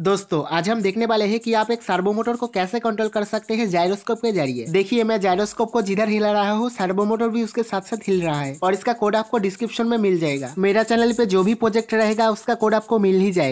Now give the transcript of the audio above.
दोस्तों आज हम देखने वाले हैं कि आप एक सर्वो मोटर को कैसे कंट्रोल कर सकते हैं जायरोस्कोप के जरिए देखिए मैं जायरोस्कोप को जिधर हिला रहा हूँ सर्वो मोटर भी उसके साथ साथ हिल रहा है और इसका कोड आपको डिस्क्रिप्शन में मिल जाएगा मेरा चैनल पे जो भी प्रोजेक्ट रहेगा उसका कोड आपको मिल ही जाएगा